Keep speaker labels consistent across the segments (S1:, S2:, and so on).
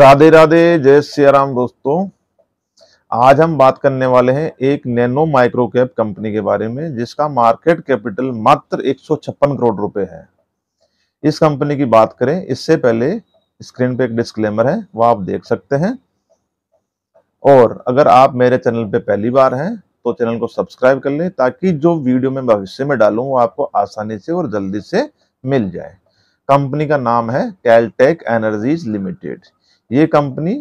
S1: राधे राधे जय सियाराम दोस्तों आज हम बात करने वाले हैं एक नैनो माइक्रो कैप कंपनी के बारे में जिसका मार्केट कैपिटल मात्र एक करोड़ रुपए है इस कंपनी की बात करें इससे पहले स्क्रीन पे एक डिस्क्लेमर है वो आप देख सकते हैं और अगर आप मेरे चैनल पे पहली बार हैं तो चैनल को सब्सक्राइब कर लें ताकि जो वीडियो में भविष्य में डालूं वो आपको आसानी से और जल्दी से मिल जाए कंपनी का नाम है कैलटेक एनर्जीज लिमिटेड ये कंपनी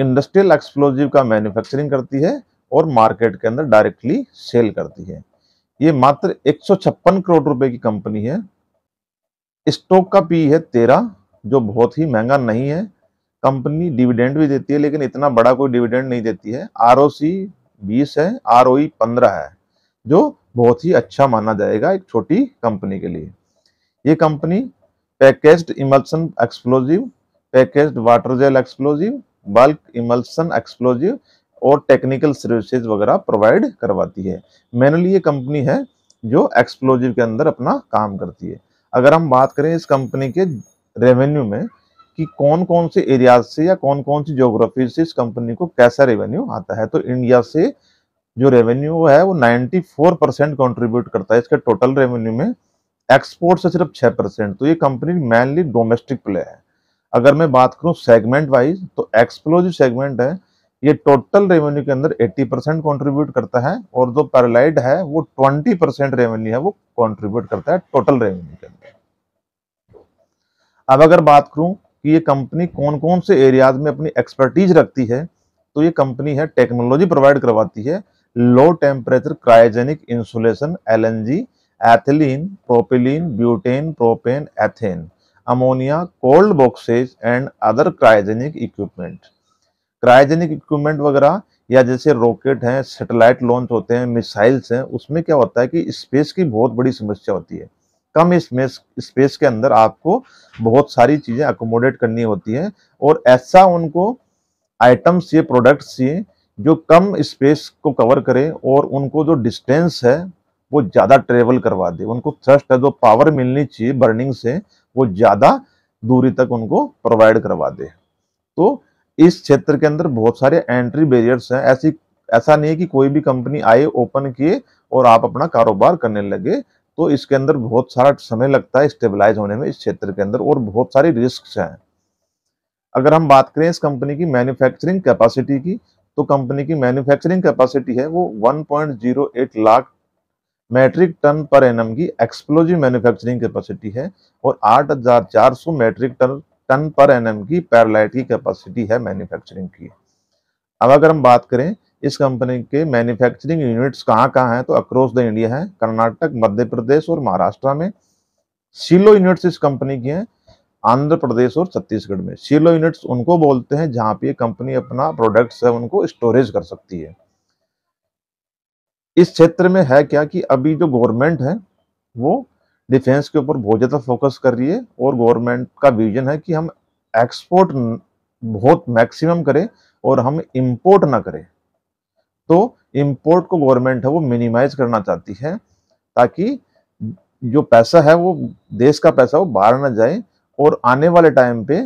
S1: इंडस्ट्रियल एक्सप्लोजिव का मैन्युफैक्चरिंग करती है और मार्केट के अंदर डायरेक्टली सेल करती है ये मात्र एक करोड़ रुपए की कंपनी है स्टॉक का पी है तेरह जो बहुत ही महंगा नहीं है कंपनी डिविडेंड भी देती है लेकिन इतना बड़ा कोई डिविडेंड नहीं देती है आर ओ सी बीस है आर ओ पंद्रह है जो बहुत ही अच्छा माना जाएगा एक छोटी कंपनी के लिए ये company packaged emulsion explosive packaged water gel explosive bulk emulsion explosive और टेक्निकल सर्विसेज वगैरह प्रोवाइड करवाती है मेनली ये कंपनी है जो एक्सप्लोजिव के अंदर अपना काम करती है अगर हम बात करें इस कंपनी के रेवेन्यू में कि कौन कौन से एरियाज से या कौन कौन सी जोग्राफी से इस कंपनी को कैसा रेवेन्यू आता है तो इंडिया से जो रेवेन्यू है वो 94 परसेंट कॉन्ट्रीब्यूट करता है इसके टोटल रेवेन्यू में एक्सपोर्ट से सिर्फ 6 परसेंट तो ये कंपनी मेनली डोमेस्टिक प्लेयर है अगर मैं बात करूं सेगमेंट वाइज तो एक्सप्लो जो सेगमेंट है ये टोटल रेवेन्यू के अंदर 80 परसेंट कॉन्ट्रीब्यूट करता है और जो पैरालाइड है वो 20 परसेंट रेवेन्यू है वो कॉन्ट्रीब्यूट करता है टोटल रेवेन्यू के अंदर अब अगर बात करूं कि ये कंपनी कौन कौन से एरियाज में अपनी एक्सपर्टीज रखती है तो ये कंपनी है टेक्नोलॉजी प्रोवाइड करवाती है low temperature cryogenic insulation LNG ethylene propylene butane propane ethane ammonia cold boxes and other cryogenic equipment cryogenic equipment वगैरह या जैसे रॉकेट हैं सेटेलाइट लॉन्च होते हैं मिसाइल्स हैं उसमें क्या होता है कि स्पेस की बहुत बड़ी समस्या होती है कम स्पेस स्पेस के अंदर आपको बहुत सारी चीज़ें अकोमोडेट करनी होती हैं और ऐसा उनको आइटम्स ये प्रोडक्ट्स चाहिए जो कम स्पेस को कवर करें और उनको जो डिस्टेंस है वो ज़्यादा ट्रेवल करवा दे उनको थ्रस्ट है जो पावर मिलनी चाहिए बर्निंग से वो ज़्यादा दूरी तक उनको प्रोवाइड करवा दे तो इस क्षेत्र के अंदर बहुत सारे एंट्री बैरियर्स हैं ऐसी ऐसा नहीं है कि कोई भी कंपनी आए ओपन किए और आप अपना कारोबार करने लगे तो इसके अंदर बहुत सारा समय लगता है स्टेबलाइज होने में इस क्षेत्र के अंदर और बहुत सारी रिस्क हैं अगर हम बात करें इस कंपनी की मैन्युफैक्चरिंग कैपेसिटी की तो कंपनी की मैन्युफैक्चरिंग कैपेसिटी है वो 1.08 lakh metric ton per annum की एक्सप्लोजिव मैन्युफैक्चरिंग कैपेसिटी है और 8,400 metric ton ton per annum की पैरालाइट की कैपेसिटी है मैन्युफैक्चरिंग की अब अगर हम बात करें इस कंपनी के मैन्युफैक्चरिंग यूनिट्स कहाँ कहाँ हैं तो अक्रॉस द इंडिया है कर्नाटक मध्य प्रदेश और महाराष्ट्र में सीलो यूनिट्स इस कंपनी की हैं आंध्र प्रदेश और छत्तीसगढ़ में सीलो यूनिट्स उनको बोलते हैं जहाँ पे कंपनी अपना प्रोडक्ट्स है उनको स्टोरेज कर सकती है इस क्षेत्र में है क्या कि अभी जो गवर्नमेंट है वो डिफेंस के ऊपर बहुत ज़्यादा फोकस कर रही है और गवर्नमेंट का विजन है कि हम एक्सपोर्ट बहुत मैक्सिमम करें और हम इंपोर्ट ना करें तो इंपोर्ट को गवर्नमेंट है वो मिनिमाइज करना चाहती है ताकि जो पैसा है वो देश का पैसा वो बाहर ना जाए और आने वाले टाइम पे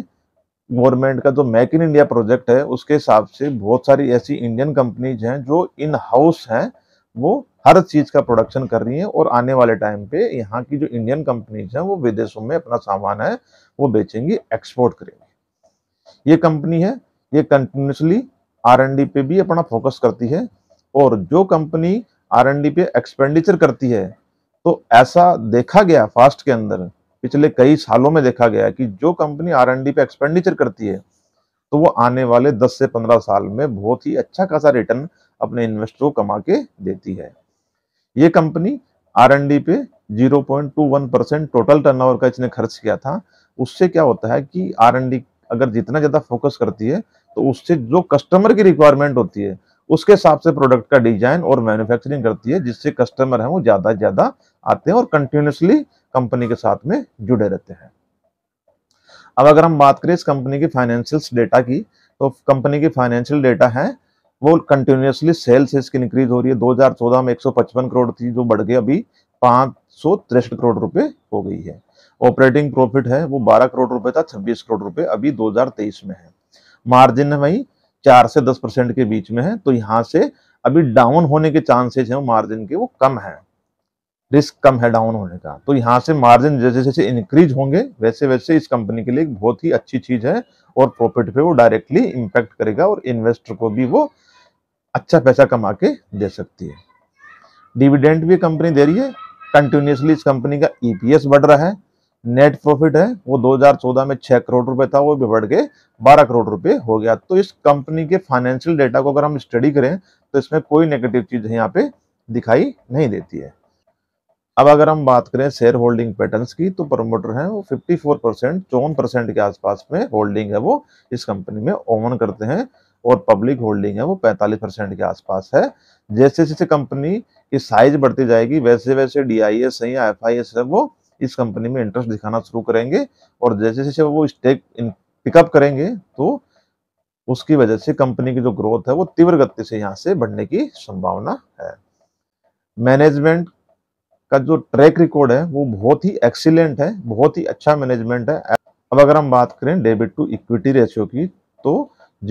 S1: गवर्नमेंट का जो मेक इन इंडिया प्रोजेक्ट है उसके हिसाब से बहुत सारी ऐसी इंडियन कंपनीज हैं जो इन हाउस हैं वो हर चीज़ का प्रोडक्शन कर रही हैं और आने वाले टाइम पे यहाँ की जो इंडियन कंपनीज हैं वो विदेशों में अपना सामान है वो बेचेंगी एक्सपोर्ट करेंगी ये कंपनी है ये कंटिन्यूसली आर पे भी अपना फोकस करती है और जो कंपनी आर पे एक्सपेंडिचर करती है तो ऐसा देखा गया फास्ट के अंदर पिछले कई सालों में देखा गया कि जो कंपनी आर पे एक्सपेंडिचर करती है तो वो आने वाले 10 से 15 साल में बहुत ही अच्छा खासा रिटर्न अपने इन्वेस्टर को कमा के देती है ये कंपनी आर पे 0.21 परसेंट टोटल ओवर का इसने खर्च किया था उससे क्या होता है कि आर अगर जितना ज़्यादा फोकस करती है तो उससे जो कस्टमर की रिक्वायरमेंट होती है उसके हिसाब से प्रोडक्ट का डिजाइन और मैन्युफैक्चरिंग करती है जिससे कस्टमर है वो ज़्यादा से ज़्यादा आते हैं और कंटिन्यूसली कंपनी के साथ में जुड़े रहते हैं अब अगर हम बात करें इस कंपनी की फाइनेंशियल डेटा की तो कंपनी की फाइनेंशियल डेटा है वो कंटिन्यूसली सेल्स इसकी इंक्रीज हो रही है 2014 में 155 करोड़ थी जो बढ़ गई अभी पाँच करोड़ रुपए हो गई है ऑपरेटिंग प्रॉफिट है वो 12 करोड़ रुपए था 26 करोड़ रुपए अभी 2023 में है मार्जिन वही चार से दस परसेंट के बीच में है तो यहाँ से अभी डाउन होने के चांसेज हैं मार्जिन के वो कम है रिस्क कम है डाउन होने का तो यहाँ से मार्जिन जैसे जैसे इंक्रीज होंगे वैसे वैसे इस कंपनी के लिए एक बहुत ही अच्छी चीज है और प्रॉफिट पे वो डायरेक्टली इम्पैक्ट करेगा और इन्वेस्टर को भी वो अच्छा पैसा कमा के दे सकती है डिविडेंट भी कंपनी दे रही है कंटिन्यूसली इस कंपनी का ईपीएस e बढ़ रहा है नेट प्रॉफिट है वो 2014 में 6 करोड़ रुपए था वो भी बढ़ के 12 करोड़ रुपए हो गया तो इस कंपनी के फाइनेंशियल डेटा को अगर हम स्टडी करें तो इसमें कोई नेगेटिव चीज यहाँ पे दिखाई नहीं देती है अब अगर हम बात करें शेयर होल्डिंग पैटर्न्स की तो प्रमोटर हैं वो 54 परसेंट चौवन परसेंट के आसपास में होल्डिंग है वो इस कंपनी में ओवन करते हैं और पब्लिक होल्डिंग है वो 45 परसेंट के आसपास है जैसे जैसे कंपनी की साइज बढ़ती जाएगी वैसे वैसे डी आई एस है या एफ आई एस है वो इस कंपनी में इंटरेस्ट दिखाना शुरू करेंगे और जैसे जैसे वो स्टेक पिकअप करेंगे तो उसकी वजह से कंपनी की जो ग्रोथ है वो तीव्र गति से यहाँ से बढ़ने की संभावना है मैनेजमेंट का जो ट्रैक रिकॉर्ड है वो बहुत ही एक्सीलेंट है बहुत ही अच्छा मैनेजमेंट है अब अगर हम बात करें डेबिट टू इक्विटी रेशियो की तो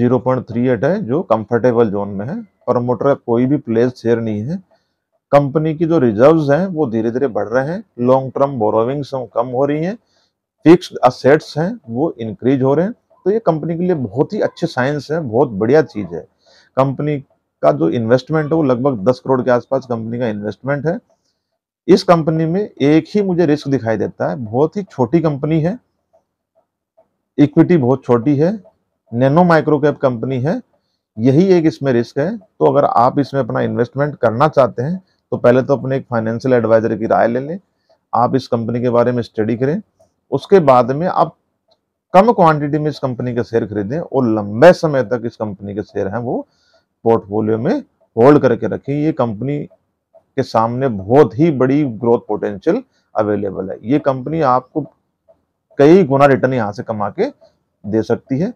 S1: 0.38 है जो कंफर्टेबल जोन में है प्रमोटर का कोई भी प्लेस शेयर नहीं है कंपनी की जो रिजर्व्स हैं वो धीरे धीरे बढ़ रहे हैं लॉन्ग टर्म बोरोविंग्स कम हो रही हैं फिक्स्ड असेट्स हैं वो इंक्रीज हो रहे हैं तो ये कंपनी के लिए बहुत ही अच्छे साइंस है बहुत बढ़िया चीज़ है कंपनी का जो इन्वेस्टमेंट है वो लगभग दस करोड़ के आसपास कंपनी का इन्वेस्टमेंट है इस कंपनी में एक ही मुझे रिस्क दिखाई देता है बहुत ही छोटी कंपनी है इक्विटी बहुत छोटी है नैनो माइक्रो कैप कंपनी है यही एक इसमें रिस्क है तो अगर आप इसमें अपना इन्वेस्टमेंट करना चाहते हैं तो पहले तो अपने एक फाइनेंशियल एडवाइजर की राय ले लें आप इस कंपनी के बारे में स्टडी करें उसके बाद में आप कम क्वांटिटी में इस कंपनी के शेयर खरीदें और लंबे समय तक इस कंपनी के शेयर हैं वो पोर्टफोलियो में होल्ड करके रखें ये कंपनी के सामने बहुत ही बड़ी ग्रोथ पोटेंशियल अवेलेबल है ये कंपनी आपको कई गुना रिटर्न यहाँ से कमा के दे सकती है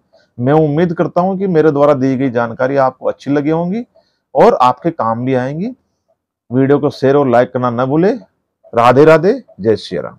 S1: मैं उम्मीद करता हूँ कि मेरे द्वारा दी गई जानकारी आपको अच्छी लगी होंगी और आपके काम भी आएंगी वीडियो को शेयर और लाइक करना न भूले राधे राधे जय श्री राम